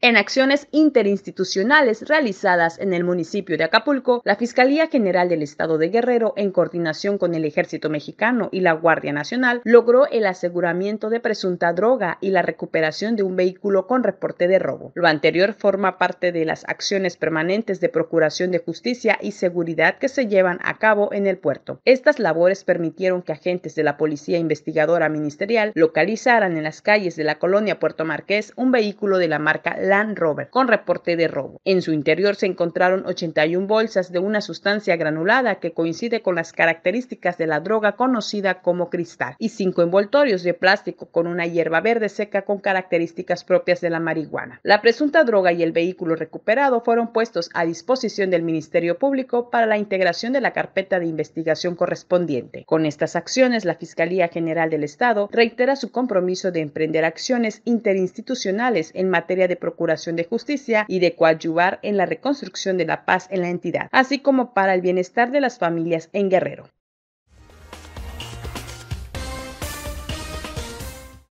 En acciones interinstitucionales realizadas en el municipio de Acapulco, la Fiscalía General del Estado de Guerrero, en coordinación con el Ejército Mexicano y la Guardia Nacional, logró el aseguramiento de presunta droga y la recuperación de un vehículo con reporte de robo. Lo anterior forma parte de las acciones permanentes de procuración de justicia y seguridad que se llevan a cabo en el puerto. Estas labores permitieron que agentes de la Policía Investigadora Ministerial localizaran en las calles de la colonia Puerto Marqués un vehículo de la marca Land Rover con reporte de robo. En su interior se encontraron 81 bolsas de una sustancia granulada que coincide con las características de la droga conocida como cristal y cinco envoltorios de plástico con una hierba verde seca con características propias de la marihuana. La presunta droga y el vehículo recuperado fueron puestos a disposición del Ministerio Público para la integración de la carpeta de investigación correspondiente. Con estas acciones, la Fiscalía General del Estado reitera su compromiso de emprender acciones interinstitucionales en materia de procuración curación de Justicia y de coadyuvar en la reconstrucción de la paz en la entidad, así como para el bienestar de las familias en Guerrero.